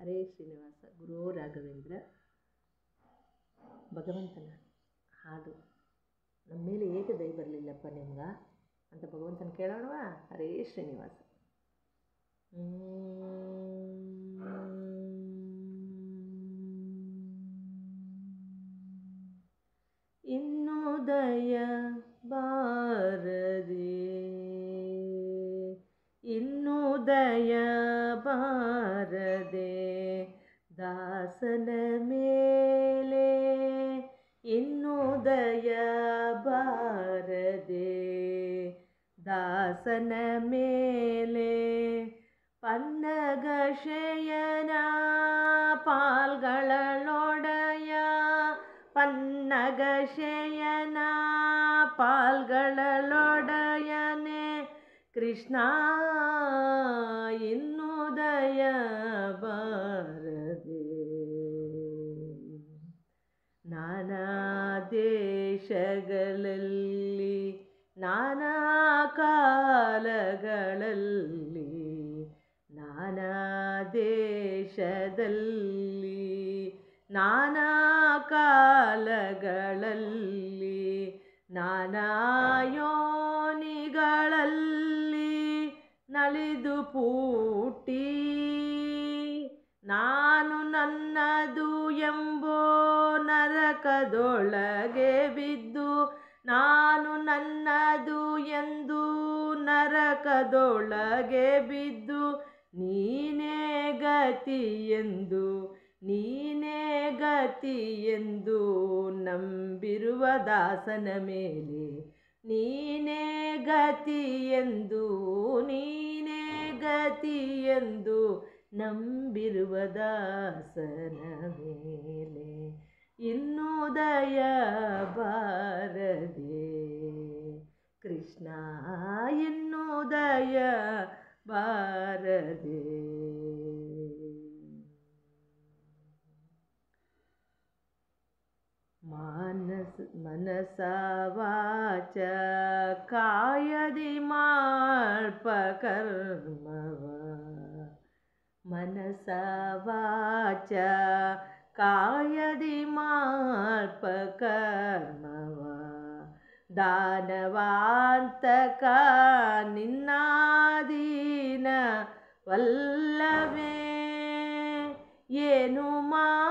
ಹರೇ ಶ್ರೀನಿವಾಸ ಗುರು ರಾಘವೇಂದ್ರ ಭಗವಂತನ ಹಾಡು ನಮ್ಮ ಮೇಲೆ ಏಕೆ ದಯ ಬರಲಿಲ್ಲಪ್ಪ ನಿಮ್ಗೆ ಅಂತ ಭಗವಂತನ ಕೇಳೋಣವಾ ಹರೇ ಶ್ರೀನಿವಾಸ ಇನ್ನೂ ದಯ ಬಾರದೆ ಇನ್ನೂ ದಯ ಬಾರದೆ ദാസന മേലെ ഇന്നുദയ ഭാരതേ ദാസന മേലെ പന്നഗയന പാൽകളോടയ പന്നഗയന പാൽകളോടയനെ കൃഷ്ണ ഇന്ന് ನಾನಾ ದೇಶಗಳಲ್ಲಿ ನಾನಾ ಕಾಲಗಳಲ್ಲಿ ನಾನಾ ದೇಶದಲ್ಲಿ ನಾನಾ ಕಾಲಗಳಲ್ಲಿ ನಾನಾ ನಲಿದು ಪೂಟಿ ನಾನು ನನ್ನದು ಎಂಬ ನರಕದೊಳಗೆ ಬಿದ್ದು ನಾನು ನನ್ನದು ಎಂದು ನರಕದೊಳಗೆ ಬಿದ್ದು ನೀನೇ ಗತಿ ಎಂದು ನೀನೇ ಗತಿ ಎಂದು ನಂಬಿರುವ ದಾಸನ ಮೇಲೆ ನೀನೇ ಗತಿ ಎಂದು ನೀನೇ ಗತಿ ಎಂದು ನಂಬಿರುವ ದಾಸನ ಮೇಲೆ उदय भारदे कृष्णायिनोदय बारदे, मानस मनसा वाच कायदि मार्प मनसा वाच कायदि मार्पकर्मवा दानवान्तका निन्नादीन वल्लवे येनु मा